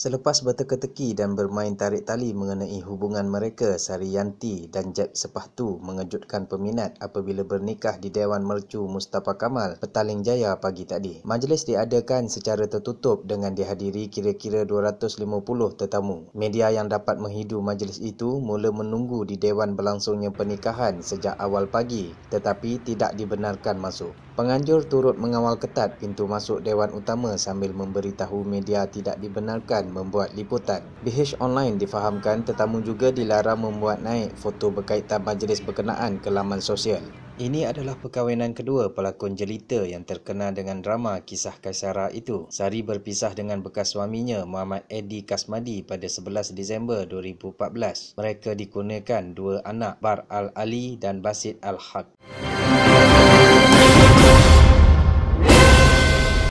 Selepas berteka-teki dan bermain tarik tali mengenai hubungan mereka, Sari Yanti dan Jeb Sepahtu mengejutkan peminat apabila bernikah di Dewan Mercu Mustafa Kamal, Petaling Jaya pagi tadi. Majlis diadakan secara tertutup dengan dihadiri kira-kira 250 tetamu. Media yang dapat menghidu majlis itu mula menunggu di Dewan berlangsungnya pernikahan sejak awal pagi tetapi tidak dibenarkan masuk. Penganjur turut mengawal ketat pintu masuk Dewan Utama sambil memberitahu media tidak dibenarkan membuat liputan. BH Online difahamkan tetamu juga dilarang membuat naik foto berkaitan majlis berkenaan ke laman sosial. Ini adalah perkahwinan kedua pelakon jelita yang terkena dengan drama Kisah Kaisara itu. Sari berpisah dengan bekas suaminya Muhammad Edi Kasmadi pada 11 Disember 2014. Mereka dikurniakan dua anak, Bar Al-Ali dan Basit Al-Haq.